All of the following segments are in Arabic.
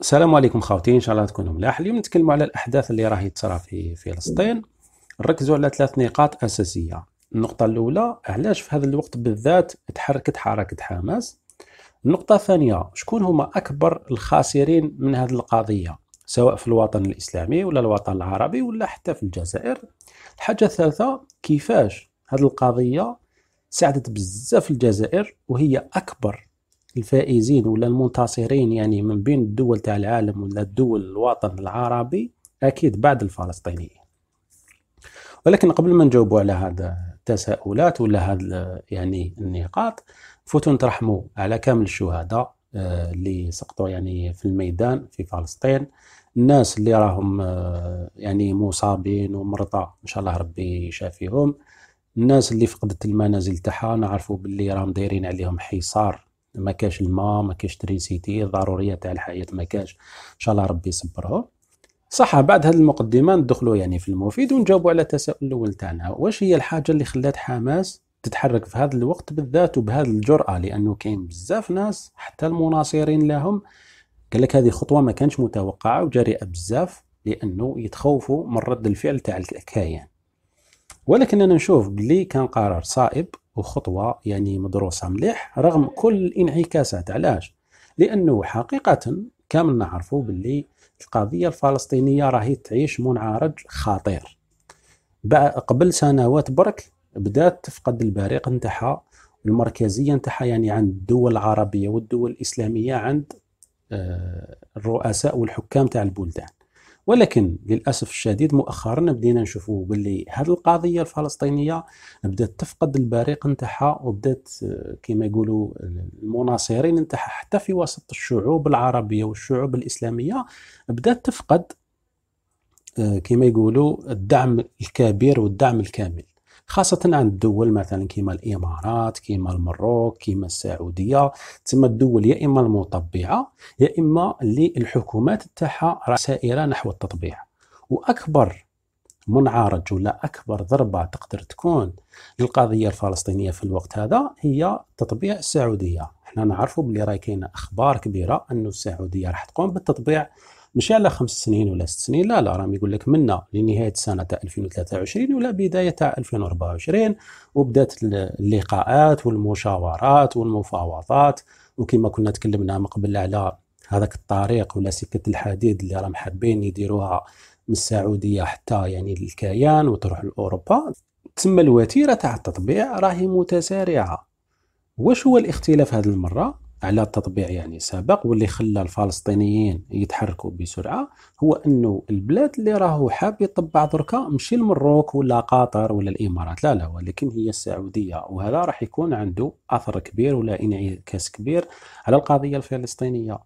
السلام عليكم خاوتي ان شاء الله تكونوا ملاح اليوم نتكلموا على الاحداث اللي راهي تصرى في فلسطين نركزوا على ثلاث نقاط اساسيه النقطه الاولى علاش في هذا الوقت بالذات تحركت حركه حماس النقطه الثانيه شكون هما اكبر الخاسرين من هذه القضيه سواء في الوطن الاسلامي ولا الوطن العربي ولا حتى في الجزائر الحاجه الثالثه كيفاش هذه القضيه ساعدت بزاف الجزائر وهي اكبر الفائزين ولا المنتصرين يعني من بين الدول تاع العالم ولا الدول الوطن العربي اكيد بعد الفلسطينيين ولكن قبل ما نجاوبوا على هذا التساؤلات ولا هذا يعني النقاط فوتوا نترحموا على كامل الشهداء آه، اللي سقطوا يعني في الميدان في فلسطين الناس اللي راهم آه، يعني مصابين ومرضى ان شاء الله ربي يشافيهم الناس اللي فقدت المنازل تاعها نعرفوا باللي راهم دايرين عليهم حصار ما كاش الماء ما كاش تريسيتي الضروريه تاع الحياه ما كاش ان شاء الله ربي يصبرها صح بعد هذه المقدمه ندخلوا يعني في المفيد ونجاوبوا على التساؤل الاول تاعنا واش هي الحاجه اللي خلات حماس تتحرك في هذا الوقت بالذات وبهذه الجراه لانه كاين بزاف ناس حتى المناصرين لهم قال لك هذه خطوه ما كانش متوقعه وجريئه بزاف لانه يتخوفوا من رد الفعل تاع الكيان ولكن انا نشوف بلي كان قرار صائب وخطوه يعني مدروسه مليح رغم كل الانعكاسات علاش لانه حقيقه كامل نعرفه باللي القضيه الفلسطينيه راهي تعيش منعرج خطير قبل سنوات برك بدات تفقد البريق نتاعها المركزيه نتاعها يعني عند الدول العربيه والدول الاسلاميه عند آه، الرؤساء والحكام تاع البلدان ولكن للاسف الشديد مؤخرا بدينا نشوفوا باللي هذه القضيه الفلسطينيه بدات تفقد البريق نتاعها وبدات آه، كما يقولوا المناصرين نتاعها حتى في وسط الشعوب العربيه والشعوب الاسلاميه بدات تفقد آه، كما يقولوا الدعم الكبير والدعم الكامل خاصه عند الدول مثلا كيما الامارات كيما المروك كيما السعوديه تسمى الدول يا اما المطبعه يا اما اللي الحكومات تاعها سائره نحو التطبيع واكبر منعرج ولا اكبر ضربه تقدر تكون للقضيه الفلسطينيه في الوقت هذا هي تطبيع السعوديه احنا نعرفوا بلي راهي كاينه اخبار كبيره انه السعوديه راح تقوم بالتطبيع ماشي على خمس سنين ولا ست سنين لا لا راهم يقول لك منا لنهايه سنه 2023 ولا بدايه 2024 وبدات اللقاءات والمشاورات والمفاوضات وكما كنا تكلمنا مقبل على هذاك الطريق ولا سكه الحديد اللي راهم حابين يديروها من السعوديه حتى يعني للكيان وتروح لاوروبا تسمى الوتيره تاع التطبيع راهي متسارعه واش هو الاختلاف هذه المره على تطبيع يعني سابق واللي خلى الفلسطينيين يتحركوا بسرعه هو انه البلاد اللي راهو حاب يطبع دركا مشي المروك ولا قطر ولا الامارات لا لا ولكن هي السعوديه وهذا راح يكون عنده اثر كبير ولا انعكاس كبير على القضيه الفلسطينيه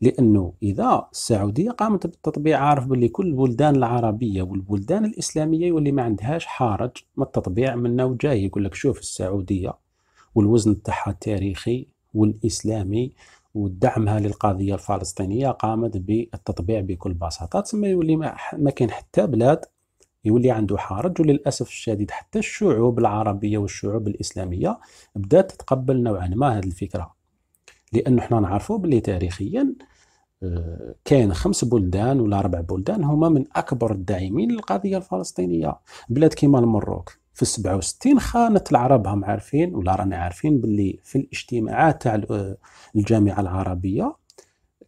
لانه اذا السعوديه قامت بالتطبيع عارف باللي كل البلدان العربيه والبلدان الاسلاميه واللي ما عندهاش حرج من التطبيع منا وجاي يقول لك شوف السعوديه والوزن تاعها التاريخي والإسلامي ودعمها للقضية الفلسطينية قامت بالتطبيع بكل بساطة ثم يولي ما كان حتى بلاد يولي عنده حرج وللاسف الشديد حتى الشعوب العربيه والشعوب الاسلاميه بدات تتقبل نوعا ما هذه الفكره لانه حنا نعرفوا باللي تاريخيا آه، كاين خمس بلدان ولا اربع بلدان هما من اكبر الداعمين للقضيه الفلسطينيه بلاد كيما المروك في 67 خانت العرب هم عارفين ولا راني عارفين باللي في الاجتماعات تاع آه، الجامعه العربيه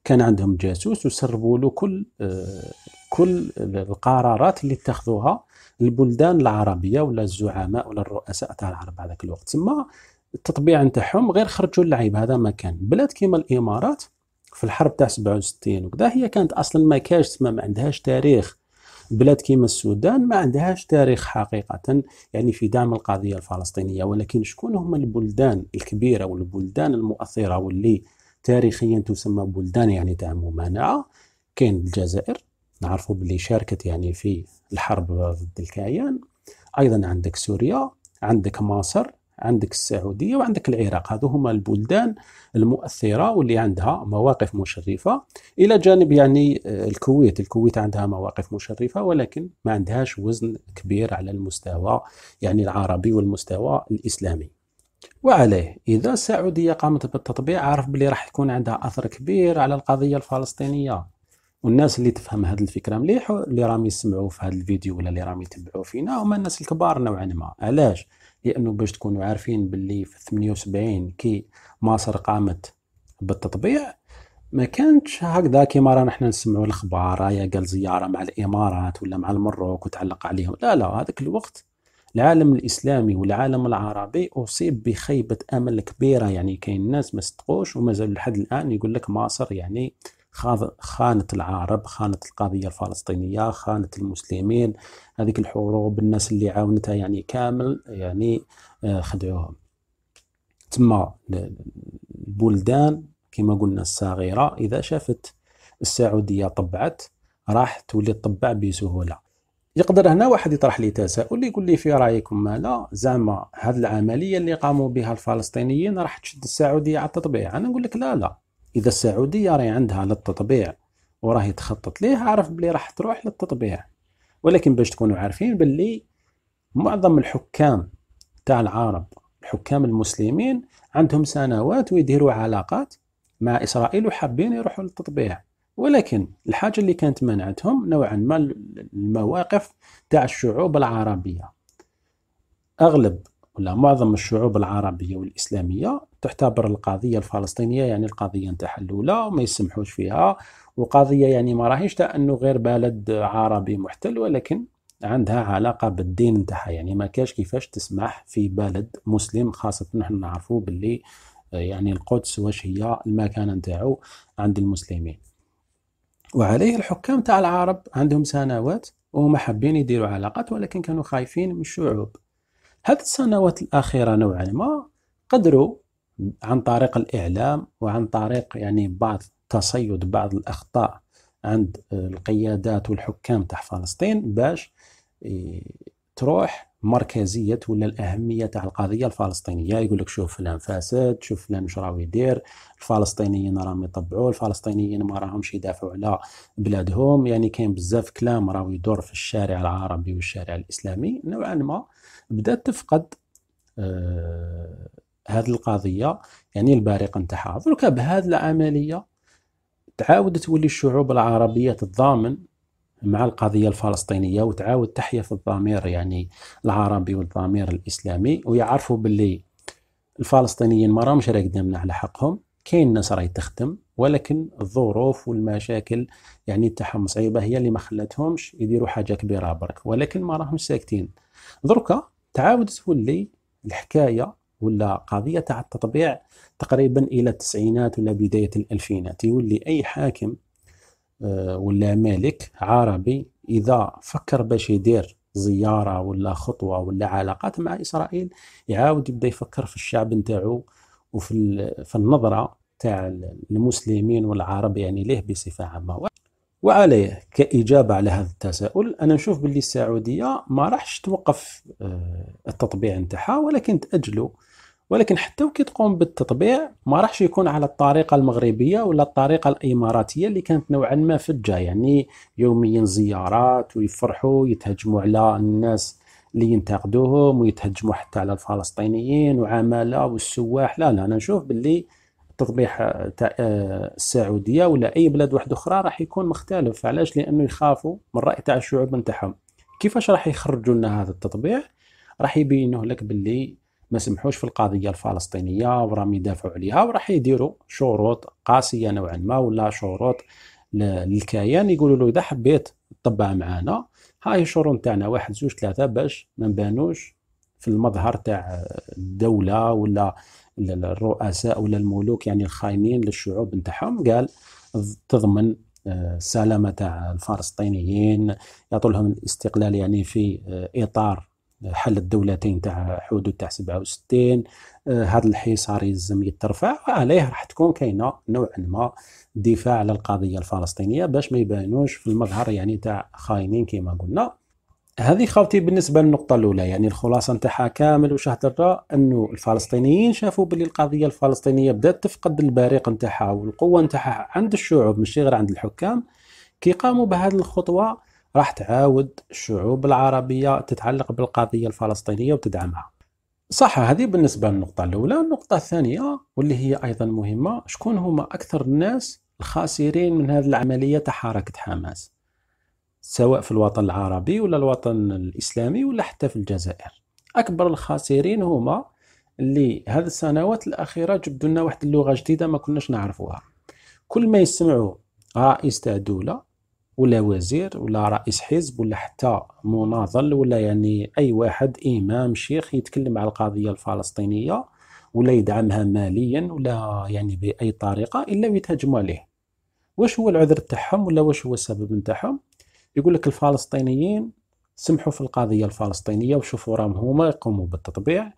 كان عندهم جاسوس وسربوا له كل آه، كل القرارات اللي اتخذوها البلدان العربيه ولا الزعماء ولا الرؤساء تاع العرب هذاك الوقت تما التطبيع نتاعهم غير خرجوا اللعيب هذا ما كان بلاد كيما الامارات في الحرب تاع 67 وكذا هي كانت اصلا ما كاش ما عندهاش تاريخ بلاد كيما السودان ما عندهاش تاريخ حقيقة يعني في دعم القضية الفلسطينية ولكن شكون هما البلدان الكبيرة والبلدان المؤثرة واللي تاريخيا تسمى بلدان يعني تاع ممانعة كاين الجزائر نعرفوا باللي شاركت يعني في الحرب ضد الكيان ايضا عندك سوريا عندك مصر عندك السعوديه وعندك العراق هذو هما البلدان المؤثره واللي عندها مواقف مشرفه الى جانب يعني آه، الكويت الكويت عندها مواقف مشرفه ولكن ما عندهاش وزن كبير على المستوى يعني العربي والمستوى الاسلامي وعليه اذا السعوديه قامت بالتطبيع عارف بلي راح يكون عندها اثر كبير على القضيه الفلسطينيه والناس اللي تفهم هذه الفكره مليح اللي راهم يسمعوا في هذا الفيديو ولا اللي راهم يتبعوا فينا هما الناس الكبار نوعا ما علاش لانه باش تكونوا عارفين باللي في 78 كي مصر قامت بالتطبيع ما كانتش هكذا كيما رانا حنا نسمعوا الاخبار رايا قال زياره مع الامارات ولا مع المروك وتعلق عليهم لا لا هذاك الوقت العالم الاسلامي والعالم العربي اصيب بخيبه امل كبيره يعني كاين ناس ما صدقوش ومازال لحد الان يقول لك مصر يعني خانت العرب خانت القضية الفلسطينية خانت المسلمين هذيك الحروب الناس اللي عاونتها يعني كامل يعني آه، خدعوهم تما البلدان كما قلنا الصغيرة إذا شافت السعودية طبعت راح تولي تطبع بسهولة يقدر هنا واحد يطرح لي تساؤل يقول لي في رايكم لا زعما هذه العمليه اللي قاموا بها الفلسطينيين راح تشد السعوديه على التطبيع انا نقول لك لا لا اذا السعوديه راهي عندها للتطبيع وراهي تخطط ليه عارف بلي راح تروح للتطبيع ولكن باش تكونوا عارفين باللي معظم الحكام تاع العرب الحكام المسلمين عندهم سنوات ويديروا علاقات مع اسرائيل وحابين يروحوا للتطبيع ولكن الحاجه اللي كانت منعتهم نوعا ما المواقف تاع الشعوب العربيه اغلب ولا معظم الشعوب العربيه والاسلاميه تعتبر القضية الفلسطينية يعني القضية الأولى وما يسمحوش فيها وقضية يعني ما راهيش أنه غير بلد عربي محتل ولكن عندها علاقة بالدين نتاعها يعني ما كاش كيفاش تسمح في بلد مسلم خاصة نحن نعرفوا باللي آه، يعني القدس واش هي المكانة نتاعو عند المسلمين وعليه الحكام تاع العرب عندهم سنوات وهم حابين يديروا علاقات ولكن كانوا خايفين من الشعوب هذه السنوات الأخيرة نوعا ما قدروا عن طريق الإعلام وعن طريق يعني بعض تصيد بعض الأخطاء عند القيادات والحكام تاع فلسطين باش إيه، تروح مركزية ولا الأهمية تاع القضية الفلسطينية يقول لك شوف فلان فاسد شوف فلان مش راهو يدير الفلسطينيين راهم يطبعوا الفلسطينيين ما راهمش يدافعوا على بلادهم يعني كاين بزاف كلام راهو يدور في الشارع العربي والشارع الإسلامي نوعا ما بدأت تفقد آه هذه القضيه يعني البارق نتاعها درك بهذه العمليه تعاود تولي الشعوب العربيه تتضامن مع القضية الفلسطينية وتعاود تحيا في الضمير يعني العربي والضمير الإسلامي ويعرفوا باللي الفلسطينيين ما راهمش راقدامنا على حقهم كاين ناس راهي تخدم ولكن الظروف والمشاكل يعني تاعهم صعيبة هي اللي ما خلاتهمش يديروا حاجة كبيرة برك ولكن ما راهمش ساكتين دركا تعاود تولي الحكاية ولا قضيه تاع التطبيع تقريبا الى التسعينات ولا بدايه الالفينات يولي اي حاكم آه، ولا مالك عربي اذا فكر باش يدير زياره ولا خطوه ولا علاقات مع اسرائيل يعاود يبدا يفكر في الشعب نتاعو وفي في النظره تاع المسلمين والعرب يعني ليه بصفه عامه وعليه كإجابة على هذا التساؤل أنا نشوف باللي السعودية ما راحش توقف آه، التطبيع نتاعها ولكن تأجله ولكن حتى وكي تقوم بالتطبيع ما راحش يكون على الطريقه المغربيه ولا الطريقه الاماراتيه اللي كانت نوعا ما فجه يعني يوميا زيارات ويفرحوا يتهجموا على الناس اللي ينتقدوهم ويتهجموا حتى على الفلسطينيين وعماله والسواح لا لا انا نشوف باللي تطبيع آه، تاع آه، السعوديه ولا اي بلاد واحده اخرى راح يكون مختلف علاش لانه يخافوا من راي تاع الشعوب نتاعهم كيفاش راح يخرجوا لنا هذا التطبيع راح يبينوه لك باللي ما سمحوش في القضيه الفلسطينيه وراهم يدافعوا عليها وراح يديروا شروط قاسيه نوعا ما ولا شروط للكيان يقولوا له اذا حبيت تطبع معانا هاي الشروط تاعنا واحد زوج ثلاثه باش ما نبانوش في المظهر تاع الدوله ولا الرؤساء ولا الملوك يعني الخاينين للشعوب نتاعهم قال تضمن السلامة آه، تاع الفلسطينيين يعطوا لهم الاستقلال يعني في آه، إطار حل الدولتين تاع حدود تاع 67 آه، هذا الحصار يلزم يترفع وعليه راح تكون كاينه نوعا ما دفاع على القضيه الفلسطينيه باش ما يبانوش في المظهر يعني تاع خاينين كما قلنا هذه خاوتي بالنسبه للنقطه الاولى يعني الخلاصه نتاعها كامل وش هضرنا انه الفلسطينيين شافوا باللي القضيه الفلسطينيه بدات تفقد البريق نتاعها والقوه نتاعها عند الشعوب ماشي غير عند الحكام كي قاموا بهذه الخطوه راح تعاود الشعوب العربية تتعلق بالقضية الفلسطينية وتدعمها صح هذه بالنسبة للنقطة الأولى النقطة الثانية واللي هي أيضا مهمة شكون هما أكثر الناس الخاسرين من هذه العملية تاع حركة حماس سواء في الوطن العربي ولا الوطن الإسلامي ولا حتى في الجزائر أكبر الخاسرين هما اللي هذه السنوات الأخيرة جبدوا لنا واحد اللغة جديدة ما كناش نعرفوها كل ما يسمعوا رئيس تاع دولة ولا وزير ولا رئيس حزب ولا حتى مناضل ولا يعني اي واحد امام شيخ يتكلم على القضيه الفلسطينيه ولا يدعمها ماليا ولا يعني باي طريقه الا ويتهاجموا عليه واش هو العذر تاعهم ولا واش هو السبب تاعهم يقول لك الفلسطينيين سمحوا في القضيه الفلسطينيه وشوفوا راهم هما يقوموا بالتطبيع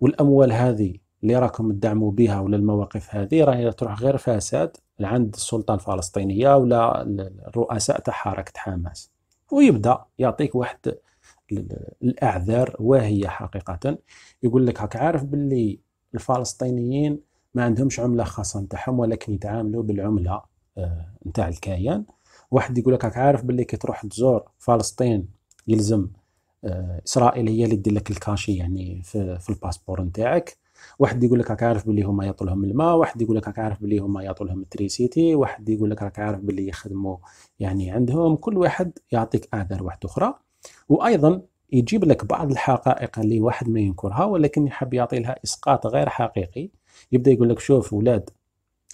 والاموال هذه اللي راكم تدعموا بها ولا المواقف هذه راهي تروح غير فساد لعند السلطه الفلسطينيه ولا الرؤساء تاع حركه حماس ويبدا يعطيك واحد الاعذار واهيه حقيقه يقول لك هاك عارف باللي الفلسطينيين ما عندهمش عمله خاصه نتاعهم ولكن يتعاملوا بالعمله آه، نتاع الكيان واحد يقول لك راك عارف باللي كي تروح تزور فلسطين يلزم آه، اسرائيل هي اللي دير لك الكاشي يعني في, في الباسبور نتاعك واحد يقول لك راك عارف باللي هما يعطولهم الماء واحد يقول لك راك عارف باللي هما يعطولهم التريسيتي واحد يقول لك راك عارف باللي يخدموا يعني عندهم كل واحد يعطيك اعذار واحده اخرى وايضا يجيب لك بعض الحقائق اللي واحد ما ينكرها ولكن يحب يعطي لها اسقاط غير حقيقي يبدا يقول لك شوف ولاد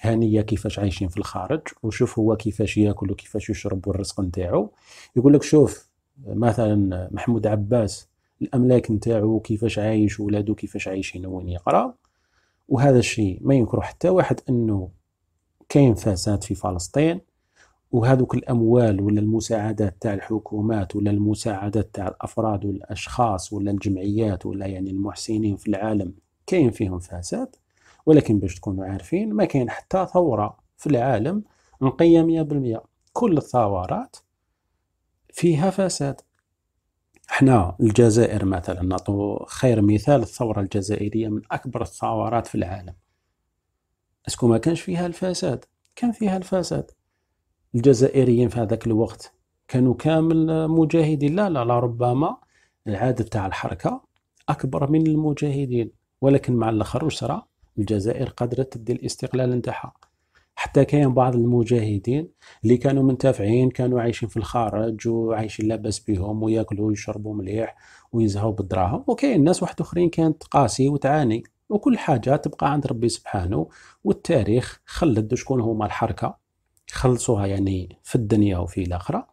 هانية كيفاش عايشين في الخارج وشوف هو كيفاش ياكل وكيفاش يشرب والرزق نتاعو يقول لك شوف مثلا محمود عباس الاملاك نتاعو كيفاش عايش ولادو كيفاش عايشين وين يقرا وهذا الشيء ما ينكره حتى واحد انه كاين فساد في فلسطين وهذوك الاموال ولا المساعدات تاع الحكومات ولا المساعدات تاع الافراد والاشخاص ولا الجمعيات ولا يعني المحسنين في العالم كاين فيهم فساد ولكن باش تكونوا عارفين ما كاين حتى ثوره في العالم نقيه 100% كل الثورات فيها فساد احنا الجزائر مثلا نعطوا خير مثال الثورة الجزائرية من أكبر الثورات في العالم اسكو ما كانش فيها الفساد كان فيها الفساد الجزائريين في هذاك الوقت كانوا كامل مجاهدين لا لا لربما العدد تاع الحركة أكبر من المجاهدين ولكن مع الآخر وش الجزائر قدرت تدي الاستقلال نتاعها حتى كاين بعض المجاهدين اللي كانوا منتفعين كانوا عايشين في الخارج وعايشين لاباس بهم وياكلوا ويشربوا مليح ويزهوا بالدراهم وكاين ناس واحد اخرين كانت قاسي وتعاني وكل حاجه تبقى عند ربي سبحانه والتاريخ خلد شكون هما الحركه خلصوها يعني في الدنيا وفي الاخره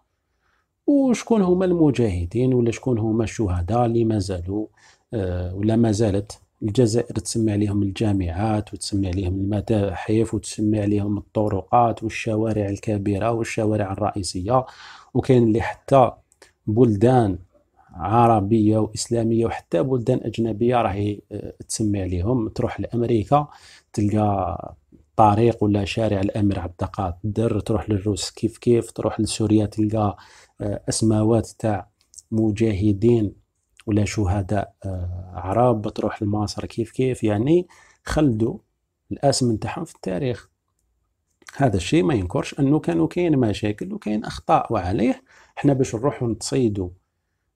وشكون هما المجاهدين ولا شكون هما الشهداء اللي مازالوا آه، ولا ما زالت الجزائر تسمي عليهم الجامعات وتسمي عليهم المتاحف وتسمي عليهم الطرقات والشوارع الكبيرة والشوارع الرئيسية وكاين اللي حتى بلدان عربية وإسلامية وحتى بلدان أجنبية راهي آه، تسمي عليهم تروح لأمريكا تلقى طريق ولا شارع الامير عبد القادر تروح للروس كيف كيف تروح لسوريا تلقى آه، اسماوات تاع مجاهدين ولا شهداء آه، عرب بتروح لمصر كيف كيف يعني خلدوا الاسم نتاعهم في التاريخ هذا الشيء ما ينكرش انه كانوا كاين مشاكل وكاين اخطاء وعليه احنا باش نروحوا نتصيدوا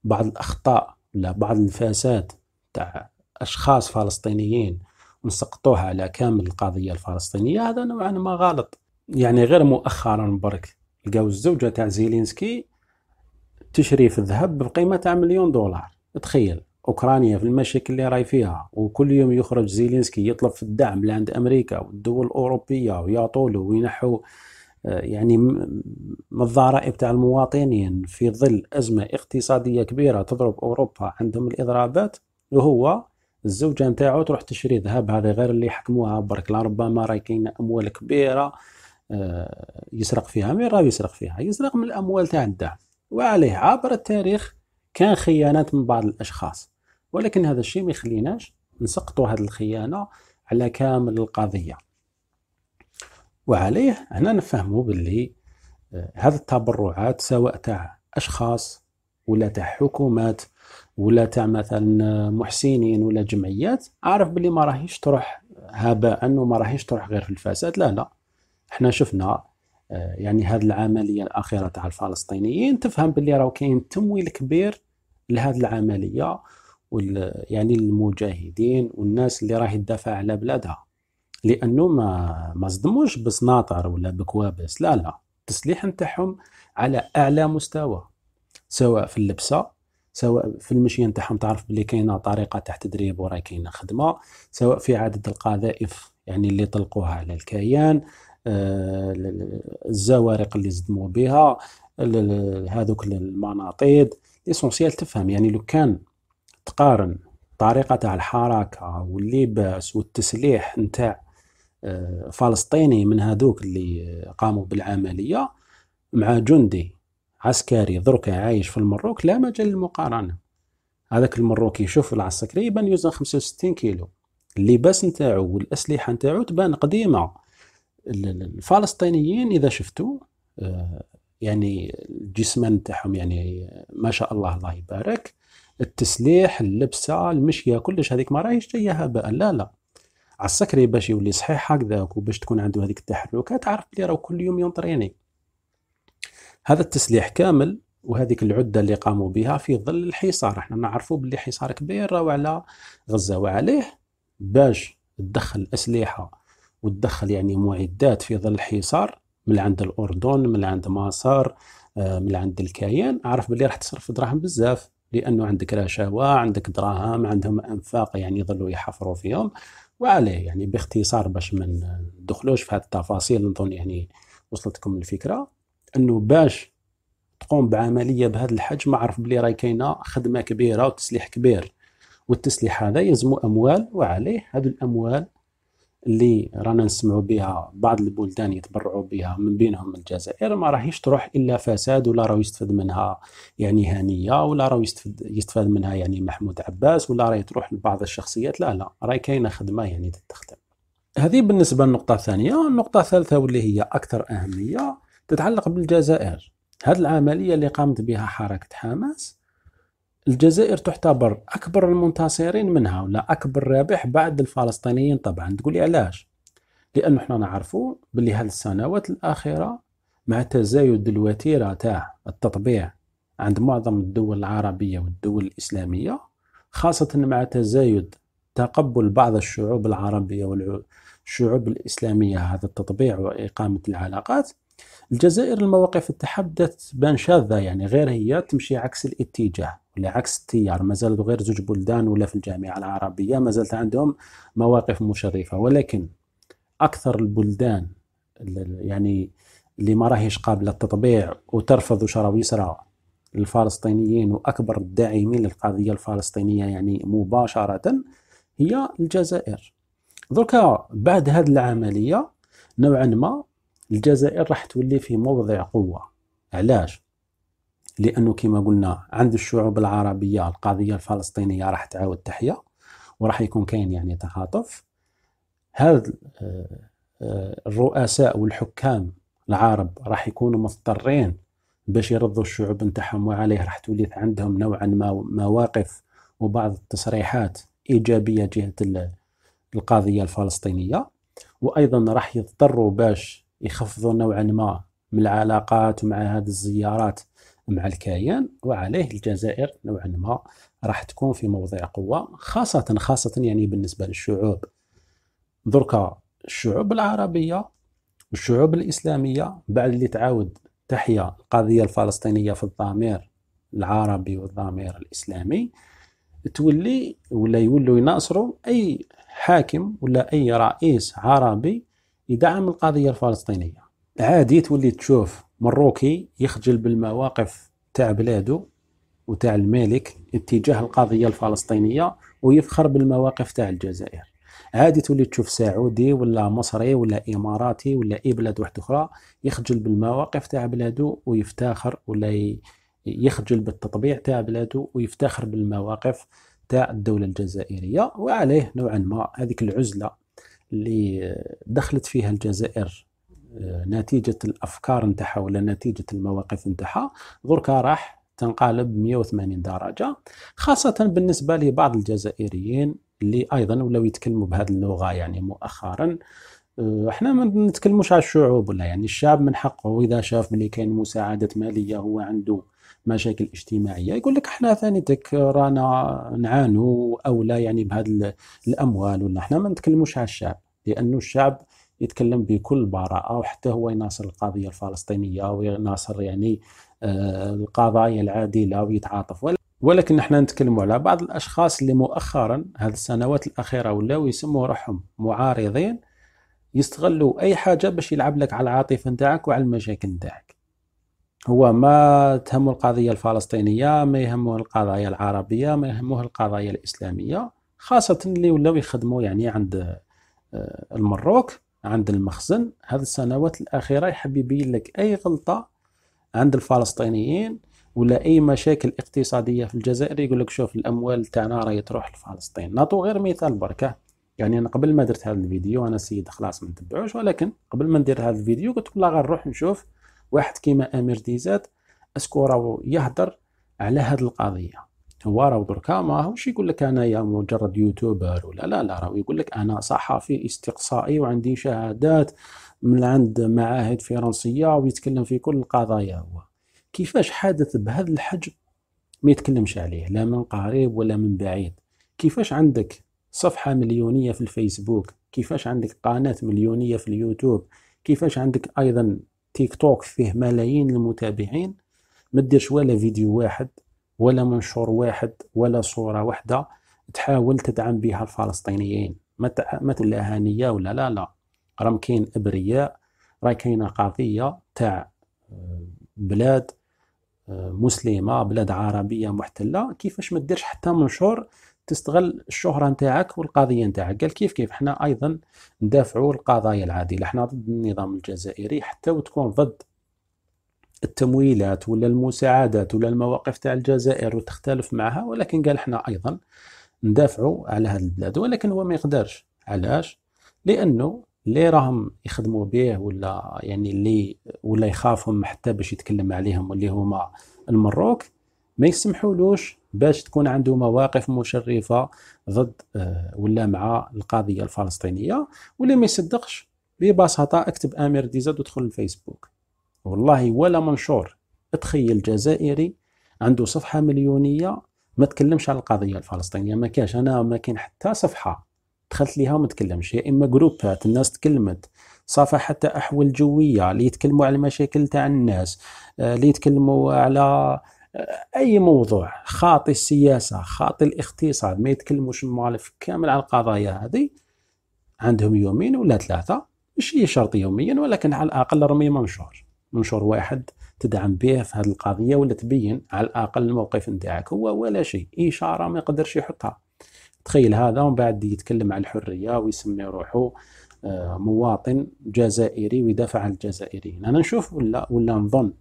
بعض الاخطاء ولا بعض الفساد تاع اشخاص فلسطينيين ونسقطوها على كامل القضيه الفلسطينيه هذا نوعا ما غلط يعني غير مؤخرا برك لقاو الزوجه تاع زيلينسكي تشري في الذهب بقيمه تاع مليون دولار تخيل اوكرانيا في المشاكل اللي راي فيها وكل يوم يخرج زيلينسكي يطلب في الدعم لعند امريكا والدول الاوروبيه ويعطوله وينحوا آه، يعني من الضرائب تاع المواطنين في ظل ازمه اقتصاديه كبيره تضرب اوروبا عندهم الاضرابات وهو الزوجه نتاعو تروح تشري ذهب هذه غير اللي حكموها برك لربما راهي كاينه اموال كبيره آه، يسرق فيها مين راه يسرق فيها يسرق من الاموال تاع الدعم وعليه عبر التاريخ كان خيانات من بعض الاشخاص ولكن هذا الشيء ما يخليناش نسقطوا هذه الخيانه على كامل القضيه وعليه هنا نفهموا باللي آه، هذه التبرعات سواء تاع اشخاص ولا تاع حكومات ولا تاع مثلا محسنين ولا جمعيات عارف باللي ما راهيش تروح هباء وما راهيش تروح غير في الفساد لا لا احنا شفنا آه، يعني هذه العمليه الاخيره تاع الفلسطينيين تفهم باللي راه كاين تمويل كبير لهذه العمليه وال يعني المجاهدين والناس اللي راهي تدافع على بلادها لانه ما ما صدموش بسناطر ولا بكوابس لا لا التسليح نتاعهم على اعلى مستوى سواء في اللبسه سواء في المشي نتاعهم تعرف بلي كاينه طريقه تاع تدريب وراي كاينه خدمه سواء في عدد القذائف يعني اللي طلقوها على الكيان الزوارق اللي زدموا بها هذوك المناطيد ليسونسيال تفهم يعني لو كان تقارن طريقة تاع الحركه واللباس والتسليح نتاع آه، فلسطيني من هذوك اللي قاموا بالعمليه مع جندي عسكري دركا عايش في المروك لا مجال للمقارنه هذاك المروكي يشوف العسكري يبان يوزن 65 كيلو اللباس نتاعو والاسلحه نتاعو تبان قديمه الفلسطينيين اذا شفتوا آه، يعني الجسمان تاعهم يعني ما شاء الله الله يبارك التسليح اللبسه المشيه كلش هذيك ما راهيش جايه هباء لا لا عالسكري باش يولي صحيح هكذاك وباش تكون عنده هذيك التحركات عارف بلي راه كل يوم يونطريني هذا التسليح كامل وهذيك العده اللي قاموا بها في ظل الحصار احنا نعرفوا بلي حصار كبير راهو على غزه وعليه باش تدخل اسلحه وتدخل يعني معدات في ظل الحصار من عند الاردن من عند مصر آه، من عند الكيان عارف باللي راح تصرف دراهم بزاف لانه عندك رشاوى عندك دراهم عندهم انفاق يعني يظلوا يحفروا فيهم وعليه يعني باختصار باش ما ندخلوش في هذه التفاصيل نظن يعني وصلتكم الفكره انه باش تقوم بعمليه بهذا الحجم عرف بلي راهي كاينه خدمه كبيره وتسليح كبير والتسليح هذا يلزم اموال وعليه هذه الاموال اللي رانا نسمعوا بها بعض البلدان يتبرعوا بها من بينهم الجزائر ما راهيش تروح الا فساد ولا راه يستفاد منها يعني هنيه ولا راه يستفاد يستفاد منها يعني محمود عباس ولا راهي تروح لبعض الشخصيات لا لا راهي كاينه خدمه يعني تتخدم هذه بالنسبه للنقطه الثانيه النقطه الثالثه واللي هي اكثر اهميه تتعلق بالجزائر هذه العمليه اللي قامت بها حركه حماس الجزائر تعتبر أكبر المنتصرين منها ولا أكبر رابح بعد الفلسطينيين طبعا تقولي علاش لأنه احنا نعرفوا باللي هذه السنوات الأخيرة مع تزايد الوتيرة تاع التطبيع عند معظم الدول العربية والدول الإسلامية خاصة مع تزايد تقبل بعض الشعوب العربية والشعوب الإسلامية هذا التطبيع وإقامة العلاقات الجزائر المواقف تحدث بان شاذه يعني غير هي تمشي عكس الاتجاه ولا عكس التيار ما غير زوج بلدان ولا في الجامعه العربيه ما زالت عندهم مواقف مشرفه ولكن اكثر البلدان يعني اللي ما راهيش قابله التطبيع وترفض شرع ويسرى الفلسطينيين واكبر الداعمين للقضيه الفلسطينيه يعني مباشره هي الجزائر دركا بعد هذه العمليه نوعا ما الجزائر راح تولي في موضع قوة علاش؟ لأنه كما قلنا عند الشعوب العربية القضية الفلسطينية راح تعاود تحيا وراح يكون كاين يعني تهاطف هذا آه، الرؤساء والحكام العرب راح يكونوا مضطرين باش يرضوا الشعوب نتاعهم وعليه راح تولي عندهم نوعا ما مواقف وبعض التصريحات إيجابية جهة القضية الفلسطينية وأيضا راح يضطروا باش يخفضوا نوعا ما من العلاقات ومع هذه الزيارات مع الكيان وعليه الجزائر نوعا ما راح تكون في موضع قوه خاصه خاصه يعني بالنسبه للشعوب دركا الشعوب العربيه والشعوب الاسلاميه بعد اللي تعاود تحيا القضيه الفلسطينيه في الضمير العربي والضمير الاسلامي تولي ولا يولوا يناصروا اي حاكم ولا اي رئيس عربي يدعم القضية الفلسطينية عادي تولي تشوف مروكي يخجل بالمواقف تاع بلاده وتاع الملك اتجاه القضية الفلسطينية ويفخر بالمواقف تاع الجزائر عادي تولي تشوف سعودي ولا مصري ولا اماراتي ولا اي بلاد واحده اخرى يخجل بالمواقف تاع بلاده ويفتخر ولا يخجل بالتطبيع تاع بلاده ويفتخر بالمواقف تاع الدوله الجزائريه وعليه نوعا ما هذيك العزله اللي دخلت فيها الجزائر آه، نتيجة الأفكار نتاعها ولا نتيجة المواقف نتاعها دركا راح تنقلب 180 درجة خاصة بالنسبة لبعض الجزائريين اللي أيضا ولاو يتكلموا بهذه اللغة يعني مؤخرا آه، احنا ما نتكلموش على الشعوب ولا يعني الشعب من حقه اذا شاف ملي كاين مساعدات ماليه هو عنده مشاكل اجتماعيه يقول لك احنا ثاني ديك رانا نعانوا اولى يعني بهاد الاموال ولا احنا ما نتكلموش على الشعب لانه الشعب يتكلم بكل براءه وحتى هو يناصر القضيه الفلسطينيه ويناصر يعني آه، القضايا العادله ويتعاطف ولكن احنا نتكلم على بعض الاشخاص اللي مؤخرا هذه السنوات الاخيره ولاو يسموا روحهم معارضين يستغلوا اي حاجه باش يلعب لك على العاطفه نتاعك وعلى المشاكل نتاعك هو ما تهمه القضية الفلسطينية ما يهمه القضايا العربية ما يهمه القضايا الإسلامية خاصة اللي ولاو يخدموا يعني عند آه، المروك عند المخزن هذه السنوات الأخيرة يحب يبين لك أي غلطة عند الفلسطينيين ولا أي مشاكل اقتصادية في الجزائر يقول لك شوف الأموال تاعنا راهي تروح لفلسطين نعطو غير مثال بركة يعني أنا قبل ما درت هذا الفيديو أنا سيد خلاص ما نتبعوش ولكن قبل ما ندير هذا الفيديو قلت والله غنروح نشوف واحد كيما امير ديزات اسكو راهو يهضر على هذه القضيه هو راهو دركا ماهوش يقول لك انايا مجرد يوتيوبر ولا لا لا راهو يقول لك انا صحفي استقصائي وعندي شهادات من عند معاهد فرنسيه ويتكلم في كل القضايا هو كيفاش حدث بهذا الحجم ما يتكلمش عليه لا من قريب ولا من بعيد كيفاش عندك صفحة مليونية في الفيسبوك كيفاش عندك قناة مليونية في اليوتيوب كيفاش عندك أيضا تيك توك فيه ملايين المتابعين ما ديرش ولا فيديو واحد ولا منشور واحد ولا صورة واحدة تحاول تدعم بها الفلسطينيين ما تقول لها هانية ولا لا لا راهم كاين ابرياء راه كاينه قضيه تاع آه، بلاد آه، مسلمه بلاد عربيه محتله كيفاش ما ديرش حتى منشور تستغل الشهره نتاعك والقضيه نتاعك قال كيف كيف احنا ايضا ندافعوا القضايا العادله احنا ضد النظام الجزائري حتى وتكون ضد التمويلات ولا المساعدات ولا المواقف تاع الجزائر وتختلف معها ولكن قال احنا ايضا ندافعوا على هذه البلاد ولكن هو ما يقدرش علاش لانه اللي راهم يخدموا به ولا يعني اللي ولا يخافهم حتى باش يتكلم عليهم واللي هما المروك ما يسمحولوش باش تكون عنده مواقف مشرفه ضد آه، ولا مع القضيه الفلسطينيه واللي ما يصدقش ببساطه اكتب امير ديزاد ودخل الفيسبوك والله ولا منشور تخيل جزائري عنده صفحه مليونيه ما تكلمش على القضيه الفلسطينيه ما كاش انا ما كاين حتى صفحه دخلت ليها وما تكلمش يا اما جروبات الناس تكلمت صافا حتى احوال جويه اللي يتكلموا على المشاكل تاع الناس آه، اللي يتكلموا على اي موضوع خاطي السياسه خاطي الاقتصاد ما يتكلموش المؤلف كامل على القضايا هذه عندهم يومين ولا ثلاثه ماشي شرط يوميا ولكن على الاقل رمي منشور منشور واحد تدعم به في هذه القضيه ولا تبين على الاقل الموقف نتاعك هو ولا شيء اشاره ما يقدرش يحطها تخيل هذا ومن بعد يتكلم على الحريه ويسمي روحه آه، مواطن جزائري ويدافع عن الجزائريين انا نشوف ولا ولا نظن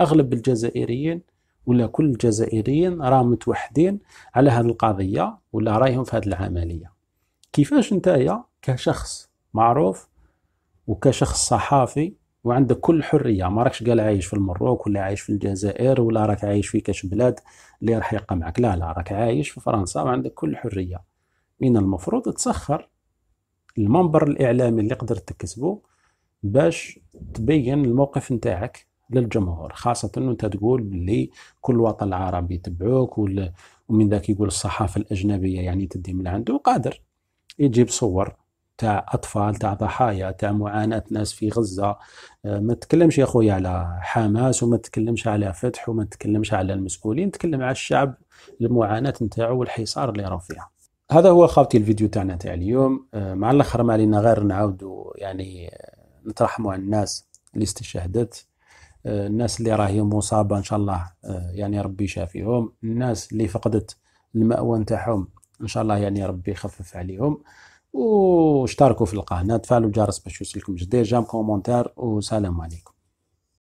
اغلب الجزائريين ولا كل الجزائريين راه متوحدين على هذه القضيه ولا رايهم في هذه العمليه كيفاش نتايا كشخص معروف وكشخص صحافي وعندك كل حريه ما راكش قال عايش في المروك ولا عايش في الجزائر ولا راك عايش في كاش بلاد اللي راح يقمعك معك لا لا راك عايش في فرنسا وعندك كل حريه من المفروض تسخر المنبر الاعلامي اللي قدرت تكسبه باش تبين الموقف نتاعك للجمهور خاصة وانت تقول اللي كل وطن العربي يتبعوك ومن ذاك يقول الصحافة الأجنبية يعني تدي من عنده وقادر يجيب صور تاع أطفال تاع ضحايا تاع معاناة ناس في غزة آه، ما تكلمش يا خويا على حماس وما تكلمش على فتح وما تكلمش على المسؤولين تكلم على الشعب المعاناة نتاعو والحصار اللي راهو فيها هذا هو خاوتي الفيديو تاعنا تاع اليوم آه، مع الاخر ما علينا غير نعاودوا يعني آه، نترحموا على الناس اللي استشهدت الناس اللي راهي مصابه ان شاء الله آه، يعني ربي يشافيهم الناس اللي فقدت المأوى نتاعهم ان شاء الله يعني ربي يخفف عليهم واشتركوا في القناه تفعلوا الجرس باش يوصلكم جديد جام كومونتير وسلام عليكم